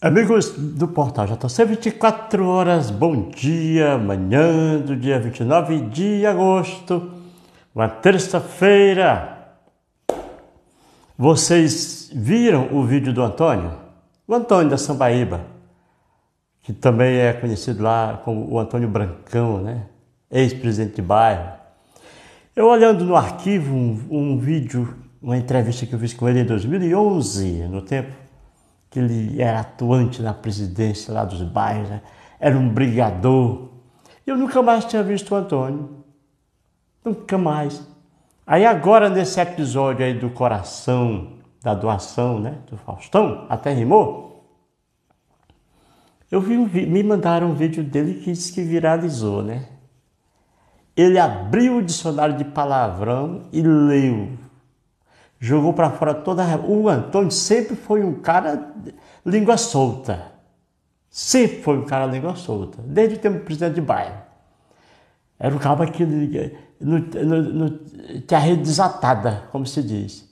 Amigos do portal JC 24 horas, bom dia, manhã do dia 29 de agosto, uma terça-feira. Vocês viram o vídeo do Antônio? O Antônio da Sambaíba, que também é conhecido lá como o Antônio Brancão, né? Ex-presidente de bairro. Eu olhando no arquivo um, um vídeo, uma entrevista que eu fiz com ele em 2011, no tempo que ele era atuante na presidência lá dos bairros, né? era um brigador. Eu nunca mais tinha visto o Antônio. Nunca mais. Aí agora, nesse episódio aí do coração, da doação, né? Do Faustão, até rimou. Eu vi, vi me mandaram um vídeo dele que disse que viralizou, né? Ele abriu o dicionário de palavrão e leu Jogou para fora toda a. O Antônio sempre foi um cara língua solta. Sempre foi um cara língua solta, desde o tempo do presidente de bairro. Era um cara que tinha eh, a rede desatada, como se diz.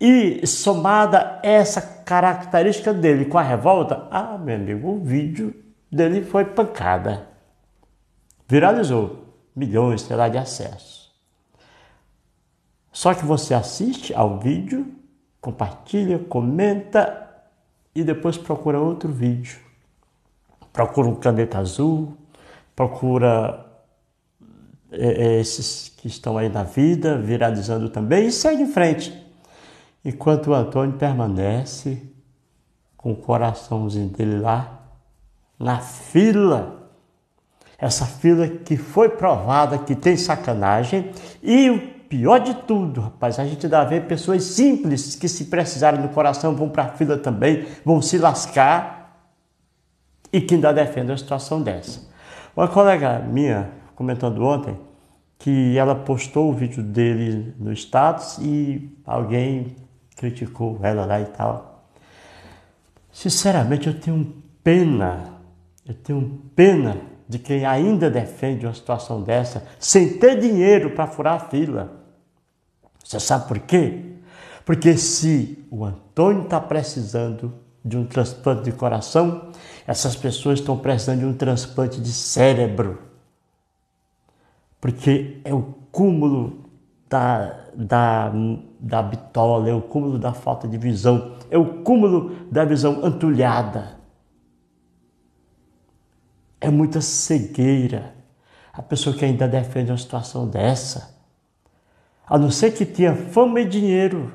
E somada essa característica dele com a revolta, ah, meu amigo, o vídeo dele foi pancada. Viralizou milhões, sei lá, de acessos. Só que você assiste ao vídeo, compartilha, comenta e depois procura outro vídeo. Procura um caneta azul, procura é, é, esses que estão aí na vida, viralizando também, e segue em frente. Enquanto o Antônio permanece com o coraçãozinho dele lá, na fila, essa fila que foi provada que tem sacanagem, e o Pior de tudo, rapaz, a gente dá a ver pessoas simples que se precisarem do coração vão para a fila também, vão se lascar e que ainda defendem é uma situação dessa. Uma colega minha comentando ontem que ela postou o vídeo dele no status e alguém criticou ela lá e tal. Sinceramente, eu tenho pena, eu tenho pena de quem ainda defende uma situação dessa sem ter dinheiro para furar a fila. Você sabe por quê? Porque se o Antônio está precisando de um transplante de coração, essas pessoas estão precisando de um transplante de cérebro. Porque é o cúmulo da, da, da bitola, é o cúmulo da falta de visão, é o cúmulo da visão antulhada. É muita cegueira. A pessoa que ainda defende uma situação dessa a não ser que tinha fama e dinheiro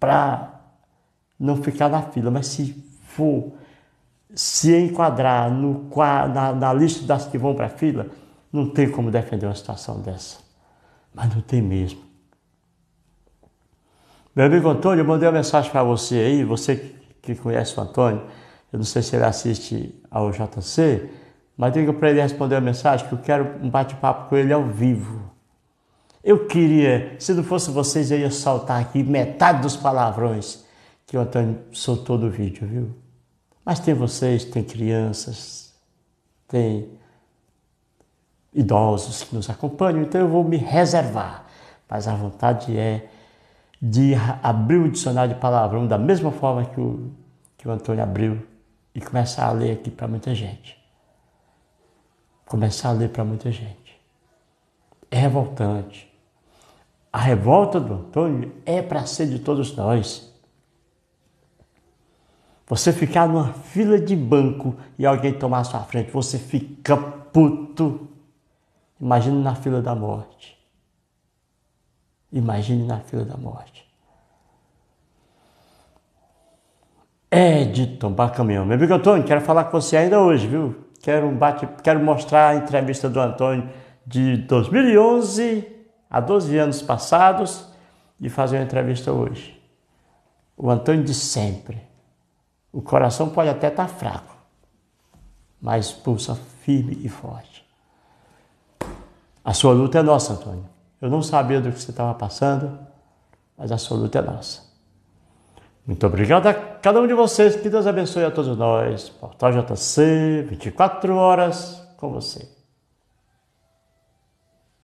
para não ficar na fila, mas se for se enquadrar no, na, na lista das que vão para a fila, não tem como defender uma situação dessa. Mas não tem mesmo. Meu amigo Antônio, eu mandei uma mensagem para você aí, você que conhece o Antônio, eu não sei se ele assiste ao JC, mas diga para ele responder a mensagem que eu quero um bate-papo com ele ao vivo. Eu queria, se não fosse vocês, eu ia soltar aqui metade dos palavrões que o Antônio soltou do vídeo, viu? Mas tem vocês, tem crianças, tem idosos que nos acompanham, então eu vou me reservar. Mas a vontade é de abrir o dicionário de palavrão da mesma forma que o, que o Antônio abriu e começar a ler aqui para muita gente. Começar a ler para muita gente. É revoltante. A revolta do Antônio é para ser de todos nós. Você ficar numa fila de banco e alguém tomar sua frente, você fica puto. Imagine na fila da morte. Imagine na fila da morte. É de tombar caminhão. Meu amigo Antônio, quero falar com você ainda hoje, viu? Quero, um bate, quero mostrar a entrevista do Antônio de 2011 há 12 anos passados de fazer uma entrevista hoje. O Antônio de sempre. O coração pode até estar tá fraco, mas pulsa firme e forte. A sua luta é nossa, Antônio. Eu não sabia do que você estava passando, mas a sua luta é nossa. Muito obrigado a cada um de vocês. Que Deus abençoe a todos nós. Portal JC, 24 horas com você.